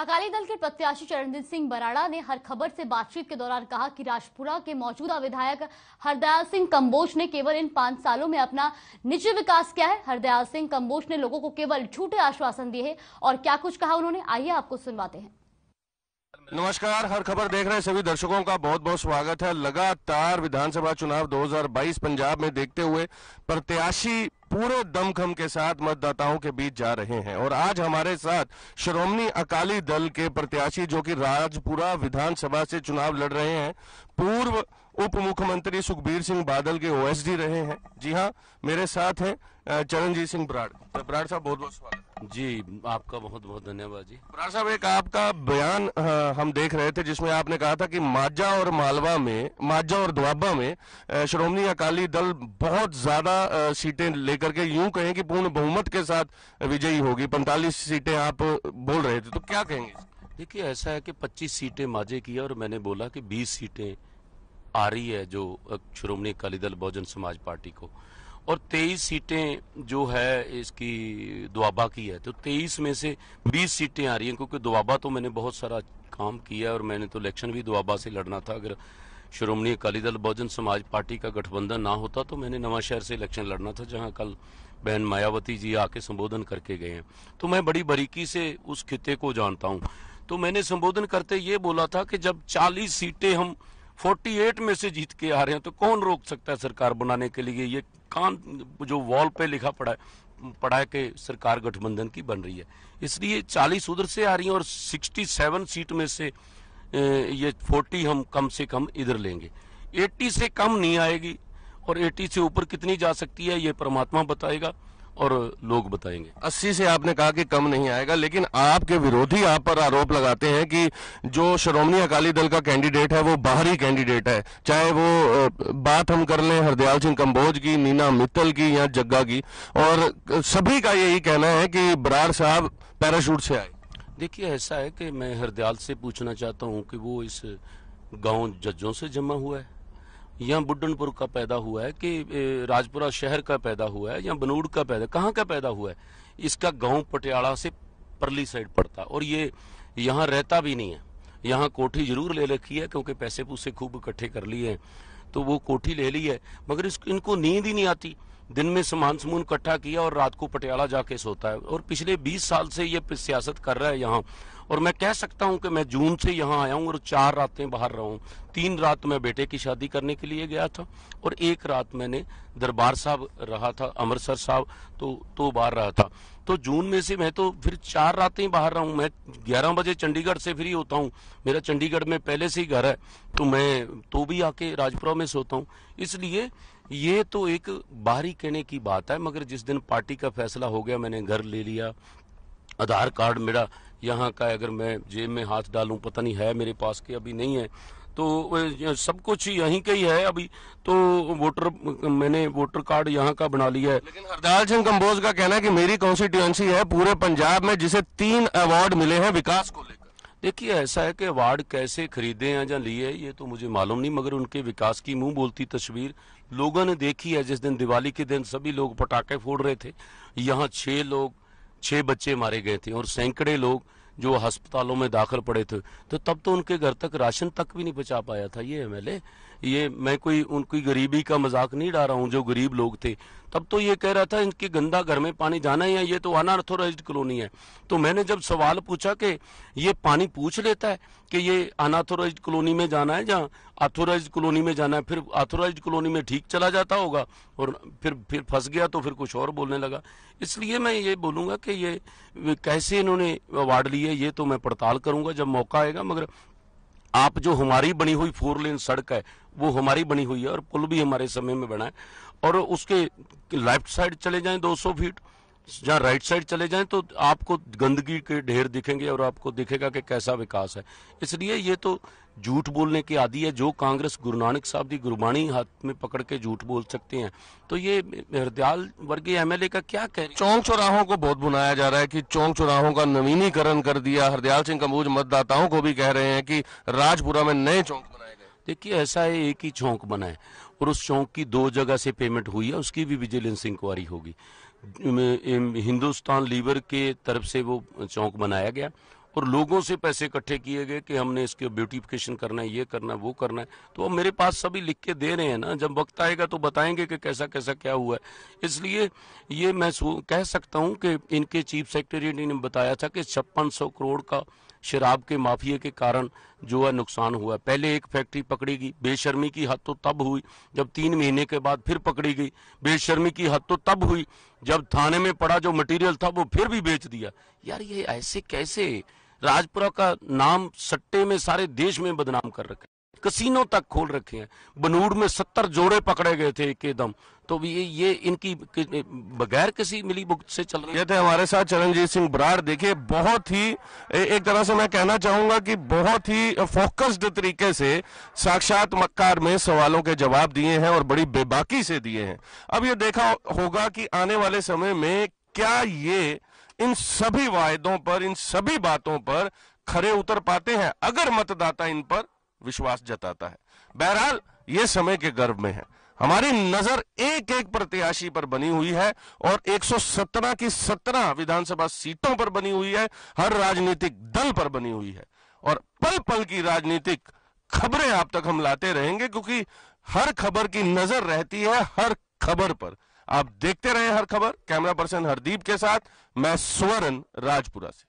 अकाली दल के प्रत्याशी चरणजीत सिंह बराड़ा ने हर खबर से बातचीत के दौरान कहा कि राजपुरा के मौजूदा विधायक हरदयाल सिंह कम्बोज ने केवल इन पांच सालों में अपना निजी विकास किया है हरदयाल सिंह कम्बोज ने लोगों को केवल झूठे आश्वासन दिए हैं और क्या कुछ कहा उन्होंने आइए आपको सुनवाते हैं नमस्कार हर खबर देख रहे सभी दर्शकों का बहुत बहुत स्वागत है लगातार विधानसभा चुनाव 2022 पंजाब में देखते हुए प्रत्याशी पूरे दमखम के साथ मतदाताओं के बीच जा रहे हैं और आज हमारे साथ श्रोमणी अकाली दल के प्रत्याशी जो कि राजपुरा विधानसभा से चुनाव लड़ रहे हैं पूर्व उप मुख्यमंत्री सुखबीर सिंह बादल के ओएसडी रहे हैं जी हाँ मेरे साथ हैं चरणजीत सिंह बराड़ बराड़ साहब बहुत बहुत स्वागत जी आपका बहुत बहुत धन्यवाद जी बराड़ साहब एक आपका बयान हम देख रहे थे जिसमें आपने कहा था कि माजा और मालवा में माजा और दुआबा में श्रोमणी अकाली दल बहुत ज्यादा सीटें लेकर के यूं कहें कि पूर्ण बहुमत के साथ विजयी होगी पैंतालीस सीटें आप बोल रहे थे तो क्या कहेंगे देखिए ऐसा है कि 25 सीटें माजे की और मैंने बोला कि 20 सीटें आ रही है जो श्रोमणी अकाली दल बहुजन समाज पार्टी को और 23 सीटें जो है इसकी दुआबा की है तो 23 में से 20 सीटें आ रही हैं क्योंकि दुआबा तो मैंने बहुत सारा काम किया और मैंने तो इलेक्शन भी दुआबा से लड़ना था अगर श्रोमणी अकाली दल बहुजन समाज पार्टी का गठबंधन ना होता तो मैंने नवाशहर से इलेक्शन लड़ना था जहां कल बहन मायावती जी आके संबोधन करके गए हैं तो मैं बड़ी बारीकी से उस खिते को जानता हूं तो मैंने संबोधन करते ये बोला था कि जब 40 सीटें हम 48 में से जीत के आ रहे हैं तो कौन रोक सकता है सरकार बनाने के लिए ये कान जो वॉल पे लिखा पड़ा है पढ़ा है कि सरकार गठबंधन की बन रही है इसलिए 40 उधर से आ रही है और 67 सीट में से ये 40 हम कम से कम इधर लेंगे 80 से कम नहीं आएगी और 80 से ऊपर कितनी जा सकती है ये परमात्मा बताएगा और लोग बताएंगे अस्सी से आपने कहा कि कम नहीं आएगा लेकिन आपके विरोधी आप पर आरोप लगाते हैं कि जो श्रोमणी अकाली दल का कैंडिडेट है वो बाहरी कैंडिडेट है चाहे वो बात हम कर लें हरदयाल सिंह कंबोज की नीना मित्तल की या जग्गा की और सभी का यही कहना है कि बरार साहब पैराशूट से आए देखिए ऐसा है कि मैं हरदयाल से पूछना चाहता हूँ कि वो इस गाँव जजों से जमा हुआ है या बुडनपुर का पैदा हुआ है कि राजपुरा शहर का पैदा हुआ है या बनूड़ का पैदा कहाँ का पैदा हुआ है इसका गांव पटियाला से परली साइड पड़ता और ये यहाँ रहता भी नहीं है यहाँ कोठी जरूर ले रखी है क्योंकि पैसे पूसे खूब इकट्ठे कर लिए हैं तो वो कोठी ले ली है मगर इस, इनको नींद ही नहीं आती दिन में सामान समून इकट्ठा किया और रात को पटियाला जाके सोता है और पिछले 20 साल से ये सियासत कर रहा है यहाँ और मैं कह सकता हूं कि मैं जून से यहाँ आया हूँ और चार रातें बाहर रहा हूँ तीन रात मैं बेटे की शादी करने के लिए गया था और एक रात मैंने दरबार साहब रहा था अमृतसर साहब तो तो बाहर रहा था तो जून में से मैं तो फिर चार रातें बाहर रहा हूँ मैं ग्यारह बजे चंडीगढ़ से फ्री होता हूँ मेरा चंडीगढ़ में पहले से ही घर है तो मैं तो भी आके राजपुरा में सोता हूँ इसलिए ये तो एक बाहरी कहने की बात है मगर जिस दिन पार्टी का फैसला हो गया मैंने घर ले लिया आधार कार्ड मेरा यहाँ का अगर मैं जेब में हाथ डालूं पता नहीं है मेरे पास के अभी नहीं है तो सब कुछ यहीं का ही है अभी तो वोटर मैंने वोटर कार्ड यहाँ का बना लिया है हरदाल सिंह कम्बोज का कहना है कि मेरी कॉन्स्टिट्यूएंसी है पूरे पंजाब में जिसे तीन अवार्ड मिले हैं विकास को लेकर देखिए ऐसा है कि अवार्ड कैसे खरीदे हैं या लिए ये तो मुझे मालूम नहीं मगर उनके विकास की मुंह बोलती तस्वीर लोगों ने देखी है जिस दिन दिवाली के दिन सभी लोग पटाखे फोड़ रहे थे यहाँ छह लोग छह बच्चे मारे गए थे और सैकड़े लोग जो अस्पतालों में दाखिल पड़े थे तो तब तो उनके घर तक राशन तक भी नहीं पहुँचा पाया था ये एमएलए ये मैं कोई उनकी गरीबी का मजाक नहीं डाल रहा हूँ जो गरीब लोग थे तब तो ये कह रहा था इनके गंदा घर में पानी जाना है ये तो अनऑथोराइज कॉलोनी है तो मैंने जब सवाल पूछा कि ये पानी पूछ लेता है कि ये अनऑथोराइज कॉलोनी में जाना है जहाँ ऑथोराइज कॉलोनी में जाना है फिर ऑथोराइज कॉलोनी में ठीक चला जाता होगा और फिर फिर फंस गया तो फिर कुछ और बोलने लगा इसलिए मैं ये बोलूंगा कि ये कैसे इन्होंने अवार्ड लिए ये तो मैं पड़ताल करूँगा जब मौका आएगा मगर आप जो हमारी बनी हुई फोर लेन सड़क है वो हमारी बनी हुई है और पुल भी हमारे समय में बना है और उसके लेफ्ट साइड चले जाएं 200 फीट जहाँ राइट साइड चले जाएं तो आपको गंदगी के ढेर दिखेंगे और आपको दिखेगा कि कैसा विकास है इसलिए ये तो झूठ बोलने के आदि है जो कांग्रेस गुरु नानक साहब की गुरबाणी हाथ में पकड़ के झूठ बोल सकते हैं तो ये हरदयाल वर्गीय एमएलए का क्या कह रही चौंक चौराहों को बहुत बुनाया जा रहा है कि चौंक चौराहों का नवीनीकरण कर दिया हरदयाल सिंह कम्बूज मतदाताओं को भी कह रहे हैं कि राजपुरा में नए चौंक बनाए गए देखिए ऐसा है एक ही चौंक बनाए और उस चौंक की दो जगह से पेमेंट हुई है उसकी भी विजिलेंस इंक्वायरी होगी हिंदुस्तान लीवर के तरफ से वो चौंक बनाया गया और लोगों से पैसे इकट्ठे किए गए कि हमने इसके ब्यूटिफिकेशन करना है ये करना है वो करना है तो अब मेरे पास सभी लिख के दे रहे हैं ना जब वक्त आएगा तो बताएंगे कि कैसा कैसा क्या हुआ है इसलिए ये मैं कह सकता हूँ कि इनके चीफ सेक्रेटरी ने बताया था कि छप्पन करोड़ का शराब के माफिया के कारण जो है नुकसान हुआ पहले एक फैक्ट्री पकड़ी गई बेशर्मी की हद तो तब हुई जब तीन महीने के बाद फिर पकड़ी गई बेशर्मी की हद तो तब हुई जब थाने में पड़ा जो मटेरियल था वो फिर भी बेच दिया यार ये ऐसे कैसे राजपुरा का नाम सट्टे में सारे देश में बदनाम कर रखा कसीनो तक खोल रखे हैं बनूड़ में सत्तर जोड़े पकड़े गए थे एकदम तो ये ये इनकी बगैर किसी मिली भुगत से चल रहे थे हमारे साथ चरणजीत सिंह बराड़ देखिए बहुत ही एक तरह से मैं कहना चाहूंगा कि बहुत ही फोकस्ड तरीके से साक्षात मक्कार में सवालों के जवाब दिए हैं और बड़ी बेबाकी से दिए हैं अब ये देखा होगा कि आने वाले समय में क्या ये इन सभी वायदों पर इन सभी बातों पर खरे उतर पाते हैं अगर मतदाता इन पर विश्वास जताता है बहरहाल ये समय के गर्भ में है हमारी नजर एक एक प्रत्याशी पर बनी हुई है और 117 की 17 विधानसभा सीटों पर बनी हुई है हर राजनीतिक दल पर बनी हुई है और पल पल की राजनीतिक खबरें आप तक हम लाते रहेंगे क्योंकि हर खबर की नजर रहती है हर खबर पर आप देखते रहे हर खबर कैमरा पर्सन हरदीप के साथ मैं स्वर्ण राजपुरा से